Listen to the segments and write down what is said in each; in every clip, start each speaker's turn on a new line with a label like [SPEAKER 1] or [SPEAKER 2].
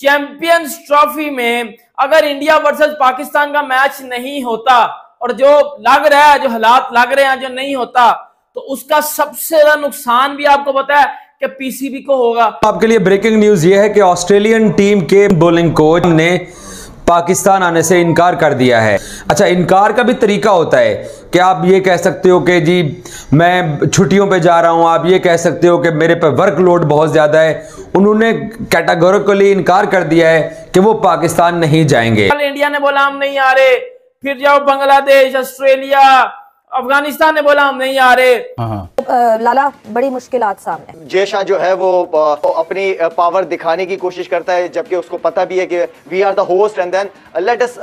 [SPEAKER 1] Champions trophy में अगर India versus Pakistan का मैच नहीं होता और जो लग रहा है जो हालात लग रहे हैं जो नहीं होता तो उसका सबसे ज्यादा नुकसान भी आपको पता है कि पीसीबी को होगा आपके लिए ब्रेकिंग न्यूज ये है कि ऑस्ट्रेलियन टीम के बोलिंग कोच ने पाकिस्तान आने से इनकार कर दिया है अच्छा इनकार का भी तरीका होता है कि आप ये कह सकते हो कि जी मैं छुट्टियों पे जा रहा हूँ आप ये कह सकते हो कि मेरे पे वर्कलोड बहुत ज़्यादा है उन्होंने कैटागोरिकली इनकार कर दिया है कि वो पाकिस्तान नहीं जाएंगे इंडिया ने बोला हम नहीं आ रहे फिर जाओ बांग्लादेश ऑस्ट्रेलिया अफगानिस्तान ने बोला हम नहीं आ रहे हाँ, हाँ। लाला
[SPEAKER 2] बड़ी मुश्किल सामने
[SPEAKER 1] जय शाह जो है वो, अपनी पावर दिखाने की कोशिश करता है जबकि उसको पता भी है कि we are the host and then let us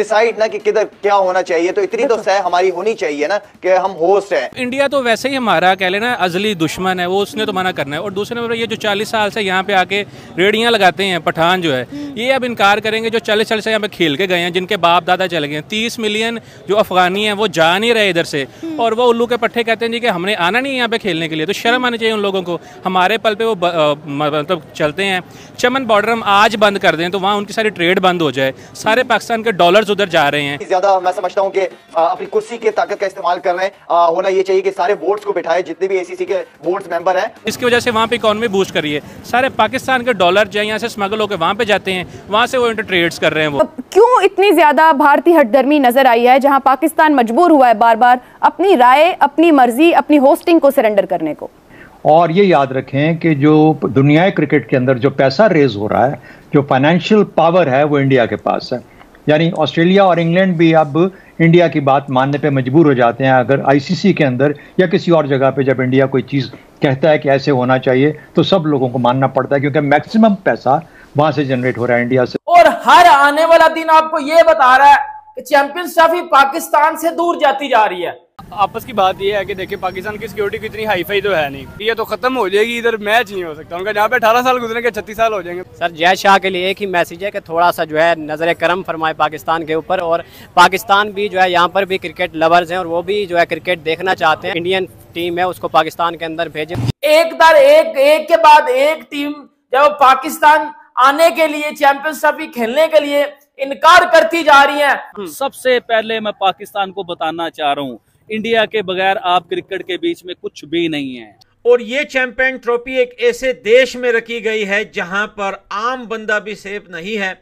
[SPEAKER 1] decide ना कि किधर क्या होना चाहिए तो इतनी तो सह हमारी होनी चाहिए ना कि हम होस्ट हैं इंडिया तो वैसे ही हमारा कह लेना अजली दुश्मन है वो उसने तो मना करना है और दूसरे नंबर ये जो चालीस साल से यहाँ पे आके रेडियाँ लगाते हैं पठान जो है हम्म। ये अब इनकार करेंगे जो चालीस साल से यहाँ पे खेल के गए हैं जिनके बाप दादा चले गए तीस मिलियन जो अफगानी है वो जा नहीं रहे इधर से हम्म। और वो उल्लू के पट्टे कहते हैं जी कि हमने आना नहीं है यहाँ पे खेलने के लिए तो शर्म आनी चाहिए उन लोगों को हमारे पल पे वो मतलब चलते हैं चमन बॉर्डर हम आज बंद कर दें तो वहाँ उनकी सारी ट्रेड बंद हो जाए सारे पाकिस्तान के डॉलर्स उधर जा रहे हैं ज़्यादा मैं समझता हूँ कि अपनी कुर्सी की ताकत का इस्तेमाल कर रहे हैं होना ये चाहिए कि सारे बोर्ड्स को बिठाए जितने भी ए के बोर्ड मेंबर हैं इसकी वजह से वहाँ पे इकोनॉमी बूस्ट करिए सारे पाकिस्तान के डॉलर जो यहाँ से स्मगल होकर वहाँ पे जाते हैं वहाँ से वो इंटर ट्रेड्स कर रहे हैं वो क्यों इतनी ज़्यादा भारतीय हटदर्मी नजर आई है जहाँ पाकिस्तान मजबूर हुआ है बार बार अपनी राय अपनी मर्जी अपनी होस्टिंग को सरेंडर करने को और ये याद रखें कि जो दुनिया क्रिकेट के अंदर जो पैसा रेज हो रहा है जो फाइनेंशियल पावर है वो इंडिया के पास है यानी ऑस्ट्रेलिया और इंग्लैंड भी अब इंडिया की बात मानने पे मजबूर हो जाते हैं अगर आईसीसी के अंदर या किसी और जगह पे जब इंडिया कोई चीज़ कहता है कि ऐसे होना चाहिए तो सब लोगों को मानना पड़ता है क्योंकि मैक्सिमम पैसा वहां से जनरेट हो रहा है इंडिया से और हर आने वाला दिन आपको ये बता रहा है कि चैंपियंस ट्रॉफी पाकिस्तान से दूर जाती जा रही है आपस की बात यह है कि देखिए पाकिस्तान की सिक्योरिटी कितनी हाईफाई तो है नहीं ये तो खत्म हो जाएगी इधर मैच नहीं हो सकता उनका जहाँ पे अठारह साल गुजरे के छत्तीस साल हो जाएंगे सर जय शाह के लिए एक ही मैसेज है कि थोड़ा सा जो है नज़र करम फरमाए पाकिस्तान के ऊपर और पाकिस्तान भी जो है यहाँ पर भी क्रिकेट लवर्स है और वो भी जो है क्रिकेट देखना चाहते हैं इंडियन टीम है उसको पाकिस्तान के अंदर भेजे एक दर एक एक के बाद एक टीम जब पाकिस्तान आने के लिए चैंपियंस ट्रॉफी खेलने के लिए इनकार करती जा रही है हम्म। सबसे पहले मैं पाकिस्तान को बताना चाह रहा हूँ इंडिया के बगैर आप क्रिकेट के बीच में कुछ भी नहीं है और ये चैंपियन ट्रॉफी एक ऐसे देश में रखी गई है जहां पर आम बंदा भी सेफ नहीं है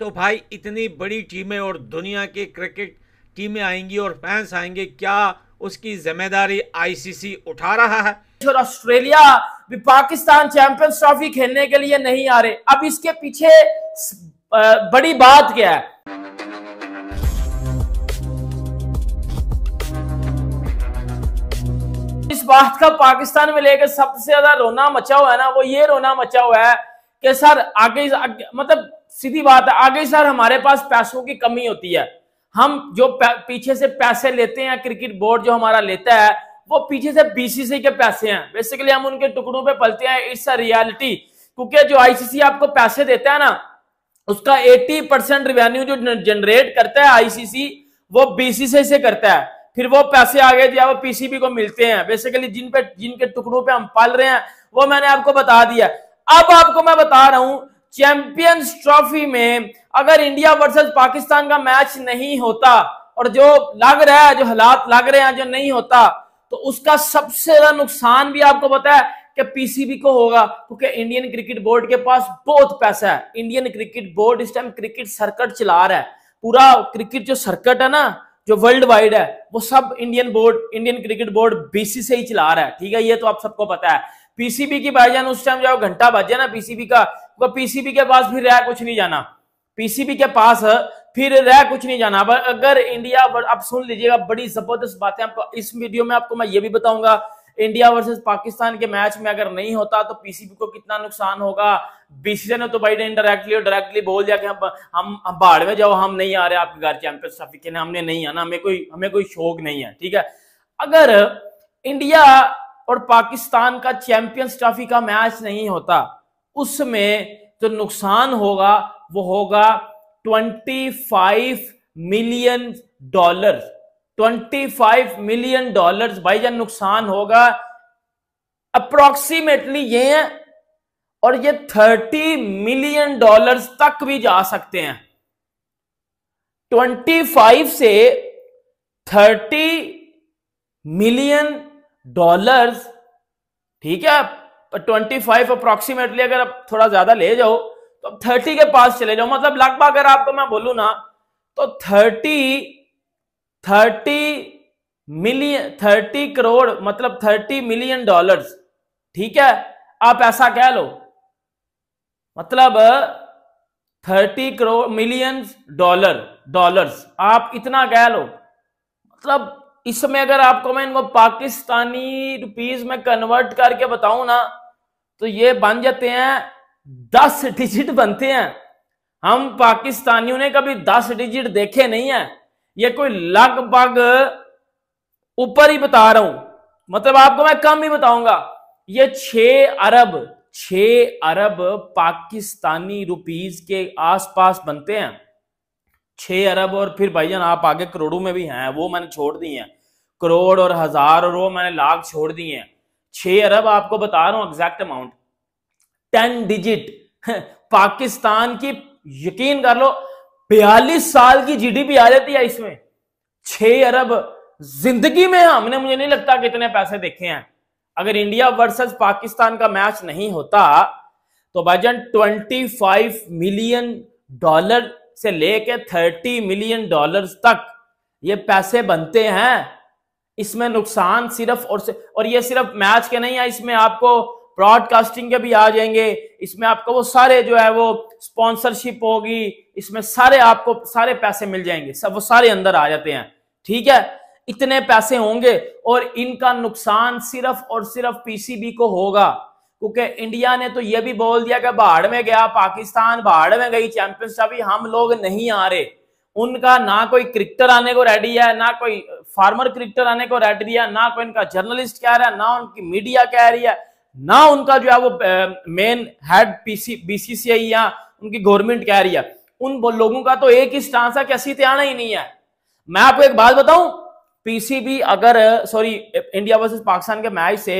[SPEAKER 1] तो भाई इतनी बड़ी टीमें और दुनिया के क्रिकेट टीमें आएंगी और फैंस आएंगे क्या उसकी जिम्मेदारी आईसीसी उठा रहा है और ऑस्ट्रेलिया भी पाकिस्तान चैंपियंस ट्रॉफी खेलने के लिए नहीं आ रहे अब इसके पीछे बड़ी बात क्या है इस बात का पाकिस्तान में लेकर सबसे ज्यादा रोना मचा हुआ है ना वो ये रोना मचा हुआ है कि सर आगे, आगे मतलब सीधी बात है आगे सर हमारे पास पैसों की कमी होती है हम जो पीछे से पैसे लेते हैं क्रिकेट बोर्ड जो हमारा लेता है वो पीछे से बीसीसी के पैसे हैं बेसिकली हम उनके टुकड़ों पे पलते हैं इट्स अ रियलिटी क्योंकि जो आईसीसी आपको पैसे देता है ना उसका 80 परसेंट रिवेन्यू जो जनरेट करता है आईसीसी वो बीसीसीआई से करता है फिर वो पैसे आगे जो वो पीसीबी को मिलते हैं बेसिकली जिन पे जिनके टुकड़ों पे हम पाल रहे हैं वो मैंने आपको बता दिया अब आपको मैं बता रहा हूं चैंपियंस ट्रॉफी में अगर इंडिया वर्सेस पाकिस्तान का मैच नहीं होता और जो लग रहा है जो हालात लग रहे हैं जो नहीं होता तो उसका सबसे ज्यादा नुकसान भी आपको बताया कि पीसीबी को होगा क्योंकि इंडियन क्रिकेट बोर्ड के पास बहुत पैसा है इंडियन क्रिकेट बोर्ड इस टाइम क्रिकेट सर्कट चला रहा है पूरा क्रिकेट जो सर्कट है ना जो वर्ल्ड वाइड है वो सब Indian board Indian cricket board BC से ही चला रहा है ठीक है ये तो आप सबको पता है पीसीबी की बाईजान उस टाइम जब घंटा बजे ना पीसीबी का तो पीसीबी के पास फिर रह कुछ नहीं जाना पीसीबी के पास फिर रह कुछ नहीं जाना अगर इंडिया आप सुन लीजिएगा बड़ी जबरदस्त बातें आपको इस वीडियो में आपको मैं ये भी बताऊंगा इंडिया वर्सेस पाकिस्तान के मैच में अगर नहीं होता तो पीसीबी को कितना नुकसान होगा बीसीसीआई ने तो भाई इंडायरेक्टली और डायरेक्टली बोल दिया कि हम हम बाढ़ में जाओ हम नहीं आ रहे आपके घर चैंपियंस ट्रॉफी खेलने हमने नहीं आना हमें कोई हमें कोई शौक नहीं है ठीक है अगर इंडिया और पाकिस्तान का चैंपियंस ट्रॉफी का मैच नहीं होता उसमें जो नुकसान होगा वो होगा twenty million dollar 25 million dollars जान नुकसान होगा अप्रोक्सीमेटली ये है और ये 30 मिलियन डॉलर्स तक भी जा सकते हैं 25 से 30 मिलियन डॉलर्स ठीक है 25 अप्रोक्सीमेटली अगर आप थोड़ा ज्यादा ले जाओ तो अब 30 के पास चले जाओ मतलब लगभग अगर आपको मैं बोलू ना तो thirty thirty million thirty crore मतलब थर्टी मिलियन डॉलर्स ठीक है आप ऐसा कह लो मतलब thirty crore million dollar dollars आप इतना कह लो मतलब इसमें अगर आपको मैं इनको पाकिस्तानी रुपीज में कन्वर्ट करके बताऊं ना तो ये बन जाते हैं दस डिजिट बनते हैं हम पाकिस्तानियों ने कभी दस डिजिट देखे नहीं है ये कोई लगभग ऊपर ही बता रहा हूं मतलब आपको मैं कम ही बताऊंगा ये छह अरब छह अरब पाकिस्तानी रुपीज के आसपास बनते हैं छह अरब और फिर भाईजान आप आगे करोड़ों में भी हैं वो मैंने छोड़ दिए हैं करोड़ और हजार और वो मैंने लाख छोड़ दिए हैं छह अरब आपको बता रहा हूं exact amount ten digit Pakistan की यकीन कर लो बयालीस साल की जीडीपी आ जाती है इसमें छह अरब जिंदगी में हमने मुझे नहीं लगता कि इतने पैसे देखे हैं अगर इंडिया वर्सेस पाकिस्तान का मैच नहीं होता तो भाईजान 25 मिलियन डॉलर से लेके 30 मिलियन डॉलर तक ये पैसे बनते हैं इसमें नुकसान सिर्फ और से, और ये सिर्फ मैच के नहीं है इसमें आपको ब्रॉडकास्टिंग के भी आ जाएंगे इसमें आपको वो सारे जो है वो स्पॉन्सरशिप होगी इसमें सारे आपको सारे पैसे मिल जाएंगे सब वो सारे अंदर आ जाते हैं ठीक है इतने पैसे होंगे और इनका नुकसान सिर्फ और सिर्फ पीसीबी को होगा क्योंकि इंडिया ने तो ये भी बोल दिया कि बाढ़ में गया पाकिस्तान बाढ़ में गई चैंपियंस ट्रॉफी हम लोग नहीं आ रहे उनका ना कोई क्रिकेटर आने को रेडी है ना कोई फार्मर क्रिकेटर आने को रेडी है ना कोई इनका जर्नलिस्ट कह रहा है ना उनकी मीडिया कह रही है ना उनका जो है वो मेन हेड बीसीसीआई या उनकी गवर्नमेंट कह रही है उन लोगों का तो एक ही स्टांस है कि असी तो आना ही नहीं है मैं आपको एक बात बताऊं पीसीबी अगर सॉरी इंडिया वर्सेस पाकिस्तान के मैच से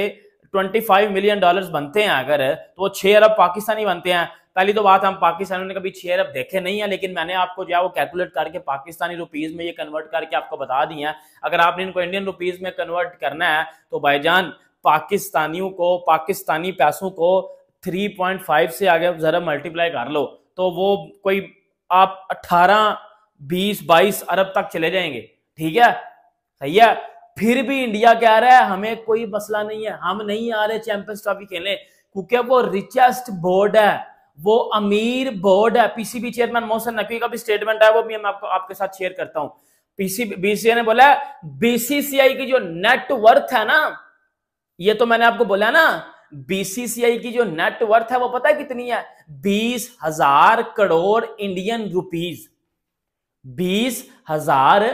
[SPEAKER 1] 25 मिलियन डॉलर्स बनते हैं अगर तो वो छह अरब पाकिस्तानी बनते हैं पहली तो बात हम पाकिस्तानियों ने कभी छह अरब देखे नहीं है लेकिन मैंने आपको जो है वो कैलकुलेट करके पाकिस्तानी रुपीज में ये कन्वर्ट करके आपको बता दी है अगर आपने इनको इंडियन रुपीज में कन्वर्ट करना है तो भाईजान पाकिस्तानियों को पाकिस्तानी पैसों को 3.5 से आगे ज़रा मल्टीप्लाई कर लो तो वो कोई आप 18 20 22 अरब तक चले जाएंगे ठीक है सही है फिर भी इंडिया कह रहा है हमें कोई मसला नहीं है हम नहीं आ रहे चैंपियंस ट्रॉफी खेलने क्योंकि वो रिचेस्ट बोर्ड है वो अमीर बोर्ड है पीसीबी चेयरमैन मोहसन नकवी का भी स्टेटमेंट है वो भी मैं आपको आपके साथ शेयर करता हूं पीसीबी बीसीए ने बोला बीसीसीआई की जो नेटवर्थ है ना ये तो मैंने आपको बोला ना बीसीसीआई की जो नेटवर्थ है वो पता है कितनी है बीस हजार करोड़ इंडियन रुपीज बीस हजार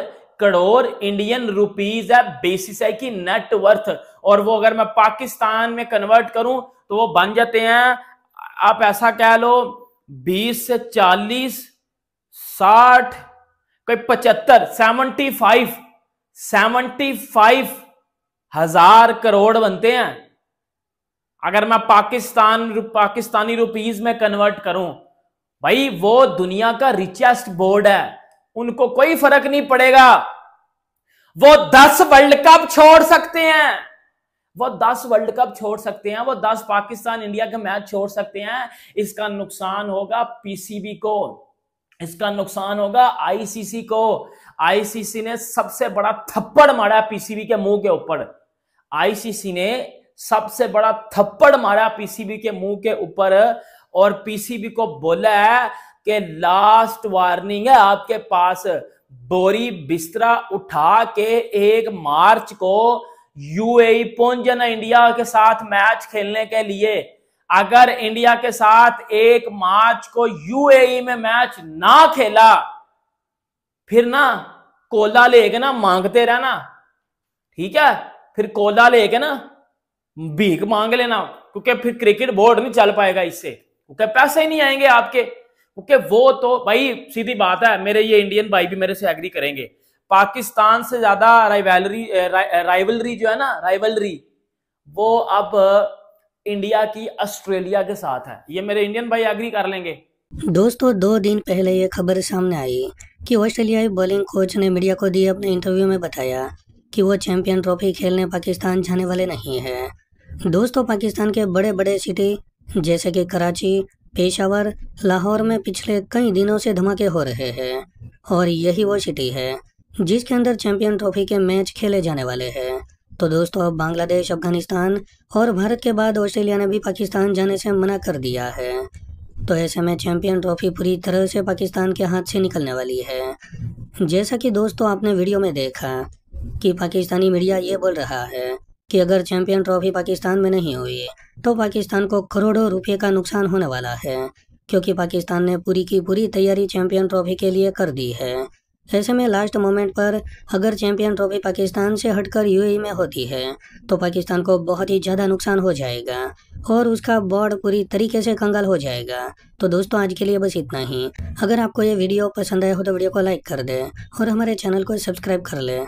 [SPEAKER 1] करोड़ इंडियन रुपीज है बीसीसीआई की नेटवर्थ और वो अगर मैं पाकिस्तान में कन्वर्ट करूं तो वो बन जाते हैं आप ऐसा कह लो बीस से चालीस साठ कोई पचहत्तर सेवनटी फाइव सेवनटी फाइव हजार करोड़ बनते हैं अगर मैं पाकिस्तान पाकिस्तानी रुपीज में कन्वर्ट करूं भाई वो दुनिया का रिचेस्ट बोर्ड है उनको कोई फर्क नहीं पड़ेगा वो दस वर्ल्ड कप छोड़ सकते हैं वो दस वर्ल्ड कप छोड़ सकते हैं वो दस पाकिस्तान इंडिया के मैच छोड़ सकते हैं इसका नुकसान होगा पीसीबी को इसका नुकसान होगा आईसीसी को आईसीसी ने सबसे बड़ा थप्पड़ मारा पीसीबी के मुंह के ऊपर आईसीसी ने सबसे बड़ा थप्पड़ मारा पीसीबी के मुंह के ऊपर और पीसीबी को बोला है कि लास्ट वार्निंग है आपके पास बोरी बिस्तरा उठा के एक मार्च को यूएई e पहुंच जाना इंडिया के साथ मैच खेलने के लिए अगर इंडिया के साथ एक मार्च को यूएई में मैच ना खेला फिर ना कोला लेके ना मांगते रहना ठीक है फिर कोला लेके ना भीख मांग लेना क्योंकि फिर क्रिकेट बोर्ड नहीं चल पाएगा इससे क्योंकि पैसे ही नहीं आएंगे आपके क्योंकि वो तो भाई सीधी बात है मेरे ये इंडियन भाई भी मेरे से एग्री करेंगे पाकिस्तान से ज्यादा राइवलरी रा, राइवलरी जो है ना राइवलरी वो अब इंडिया की ऑस्ट्रेलिया के साथ है ये मेरे इंडियन भाई एग्री कर लेंगे
[SPEAKER 2] दोस्तों दो दिन पहले ये खबर सामने आई कि ऑस्ट्रेलियाई बॉलिंग कोच ने मीडिया को दिए अपने इंटरव्यू में बताया कि वो चैंपियन ट्रॉफी खेलने पाकिस्तान जाने वाले नहीं है दोस्तों पाकिस्तान के बड़े बड़े सिटी जैसे कि कराची पेशावर लाहौर में पिछले कई दिनों से धमाके हो रहे हैं और यही वो सिटी है जिसके अंदर चैंपियन ट्रॉफी के मैच खेले जाने वाले हैं तो दोस्तों बांग्लादेश अफगानिस्तान और भारत के बाद ऑस्ट्रेलिया ने भी पाकिस्तान जाने से मना कर दिया है तो ऐसे में चैंपियन ट्रॉफी पूरी तरह से पाकिस्तान के हाथ से निकलने वाली है जैसा कि दोस्तों आपने वीडियो में देखा कि पाकिस्तानी मीडिया ये बोल रहा है कि अगर चैंपियन ट्रॉफी पाकिस्तान में नहीं हुई तो पाकिस्तान को करोड़ों रुपये का नुकसान होने वाला है क्योंकि पाकिस्तान ने पूरी की पूरी तैयारी चैंपियन ट्रॉफी के लिए कर दी है ऐसे में लास्ट मोमेंट पर अगर चैंपियन ट्रॉफी पाकिस्तान से हटकर यूएई e में होती है तो पाकिस्तान को बहुत ही ज़्यादा नुकसान हो जाएगा और उसका बोर्ड पूरी तरीके से कंगाल हो जाएगा तो दोस्तों आज के लिए बस इतना ही अगर आपको ये वीडियो पसंद आया हो तो वीडियो को लाइक कर दें और हमारे चैनल को सब्सक्राइब कर लें